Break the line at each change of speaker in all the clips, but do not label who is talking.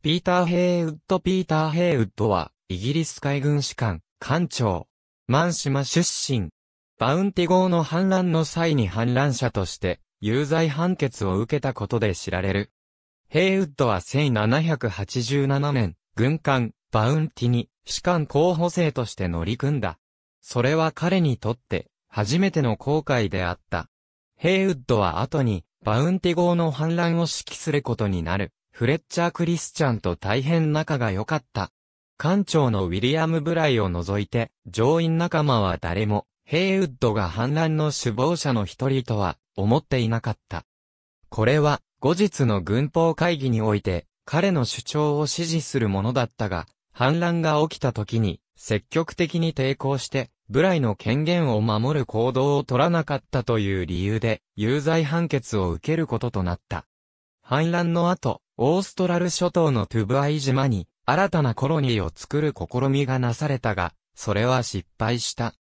ピーター・ヘイウッド・ピーター・ヘイウッドは、イギリス海軍士官、艦長、満島出身。バウンティ号の反乱の際に反乱者として、有罪判決を受けたことで知られる。ヘイウッドは1787年、軍艦、バウンティに、士官候補生として乗り組んだ。それは彼にとって、初めての航海であった。ヘイウッドは後に、バウンティ号の反乱を指揮することになる。フレッチャー・クリスチャンと大変仲が良かった。艦長のウィリアム・ブライを除いて、乗員仲間は誰も、ヘイウッドが反乱の首謀者の一人とは、思っていなかった。これは、後日の軍法会議において、彼の主張を支持するものだったが、反乱が起きた時に、積極的に抵抗して、ブライの権限を守る行動を取らなかったという理由で、有罪判決を受けることとなった。反乱の後、オーストラル諸島のトゥブアイ島に新たなコロニーを作る試みがなされたが、それは失敗した。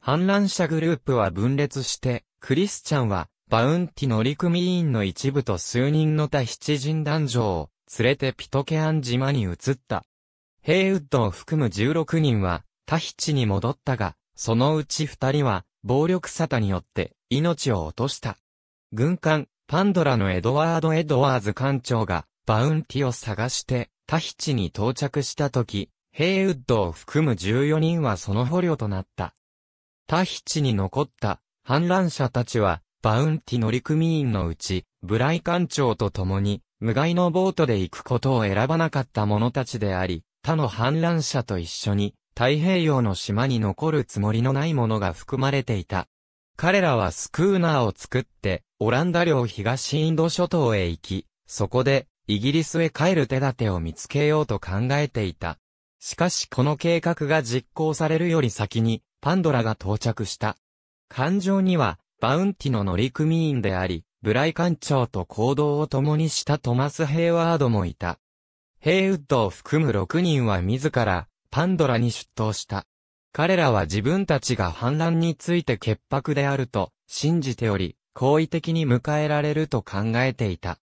反乱者グループは分裂して、クリスチャンはバウンティ乗組員の一部と数人の他七人男女を連れてピトケアン島に移った。ヘイウッドを含む16人はタヒチに戻ったが、そのうち2人は暴力沙汰によって命を落とした。軍艦パンドラのエドワード・エドワーズ艦長がバウンティを探して、タヒチに到着した時、ヘイウッドを含む14人はその捕虜となった。タヒチに残った反乱者たちは、バウンティ乗組員のうち、ブライ艦長と共に、無害のボートで行くことを選ばなかった者たちであり、他の反乱者と一緒に、太平洋の島に残るつもりのないものが含まれていた。彼らはスクーナーを作って、オランダ領東インド諸島へ行き、そこで、イギリスへ帰る手立てを見つけようと考えていた。しかしこの計画が実行されるより先に、パンドラが到着した。艦上には、バウンティの乗組員であり、ブライ艦長と行動を共にしたトマス・ヘイワードもいた。ヘイウッドを含む6人は自ら、パンドラに出頭した。彼らは自分たちが反乱について潔白であると、信じており、好意的に迎えられると考えていた。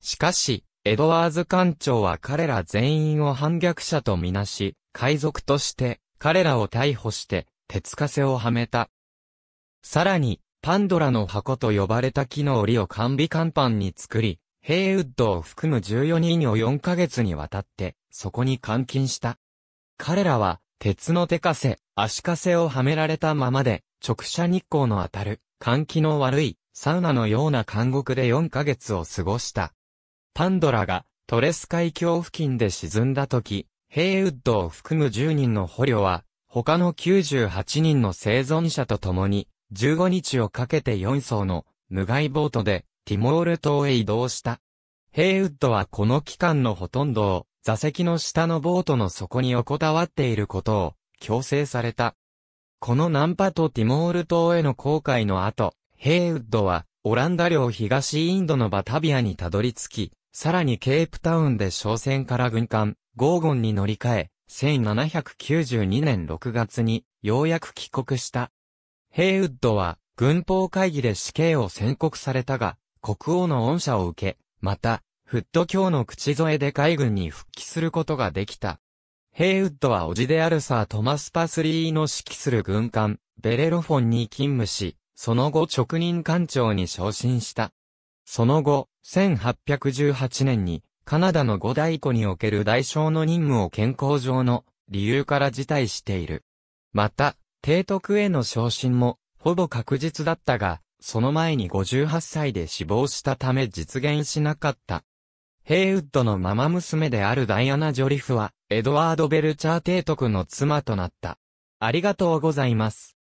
しかし、エドワーズ艦長は彼ら全員を反逆者とみなし、海賊として彼らを逮捕して鉄枷をはめた。さらに、パンドラの箱と呼ばれた木の檻を完備甲板に作り、ヘイウッドを含む14人を4ヶ月にわたって、そこに監禁した。彼らは、鉄の手枷、足枷をはめられたままで、直射日光の当たる、換気の悪い、サウナのような監獄で4ヶ月を過ごした。パンドラがトレス海峡付近で沈んだ時、ヘイウッドを含む10人の捕虜は、他の98人の生存者と共に、15日をかけて4艘の無害ボートでティモール島へ移動した。ヘイウッドはこの期間のほとんどを座席の下のボートの底に横たわっていることを強制された。このナンパとティモール島への航海の後、ヘイウッドはオランダ領東インドのバタビアにたどり着き、さらにケープタウンで商船から軍艦、ゴーゴンに乗り換え、1792年6月にようやく帰国した。ヘイウッドは軍法会議で死刑を宣告されたが、国王の恩赦を受け、また、フット教の口添えで海軍に復帰することができた。ヘイウッドは叔父であるサー・トマス・パスリーの指揮する軍艦、ベレロフォンに勤務し、その後職人艦長に昇進した。その後、1818年に、カナダの五大湖における代償の任務を健康上の理由から辞退している。また、提督への昇進も、ほぼ確実だったが、その前に58歳で死亡したため実現しなかった。ヘイウッドのママ娘であるダイアナ・ジョリフは、エドワード・ベルチャー提督の妻となった。ありがとうございます。